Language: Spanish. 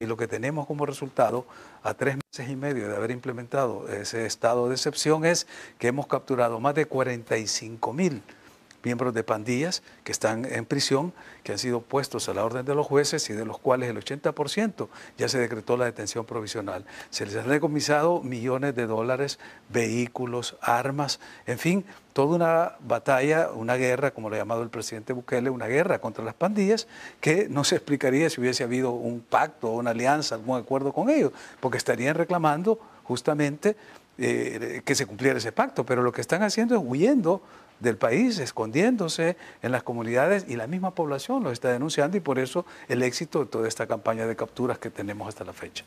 Y lo que tenemos como resultado a tres meses y medio de haber implementado ese estado de excepción es que hemos capturado más de 45 mil miembros de pandillas que están en prisión, que han sido puestos a la orden de los jueces y de los cuales el 80% ya se decretó la detención provisional. Se les han decomisado millones de dólares, vehículos, armas, en fin, toda una batalla, una guerra, como lo ha llamado el presidente Bukele, una guerra contra las pandillas, que no se explicaría si hubiese habido un pacto, una alianza, algún acuerdo con ellos, porque estarían reclamando justamente eh, que se cumpliera ese pacto, pero lo que están haciendo es huyendo del país, escondiéndose en las comunidades y la misma población lo está denunciando y por eso el éxito de toda esta campaña de capturas que tenemos hasta la fecha.